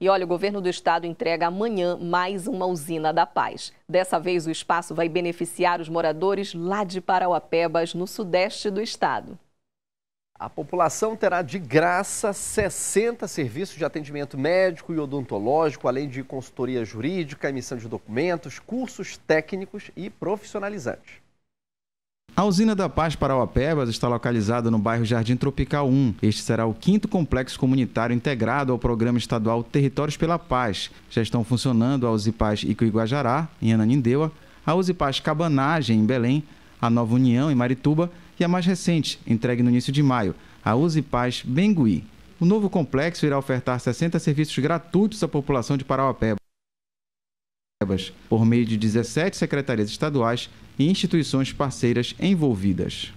E olha, o governo do estado entrega amanhã mais uma usina da paz. Dessa vez, o espaço vai beneficiar os moradores lá de Parauapebas, no sudeste do estado. A população terá de graça 60 serviços de atendimento médico e odontológico, além de consultoria jurídica, emissão de documentos, cursos técnicos e profissionalizantes. A usina da Paz Parauapebas está localizada no bairro Jardim Tropical 1. Este será o quinto complexo comunitário integrado ao programa estadual Territórios pela Paz. Já estão funcionando a Usipaz Icuiguajará, em Ananindeua, a Usipaz Cabanagem, em Belém, a Nova União, em Marituba, e a mais recente, entregue no início de maio, a Usipaz Bengui. O novo complexo irá ofertar 60 serviços gratuitos à população de Parauapebas verbas, por meio de 17 secretarias estaduais e instituições parceiras envolvidas.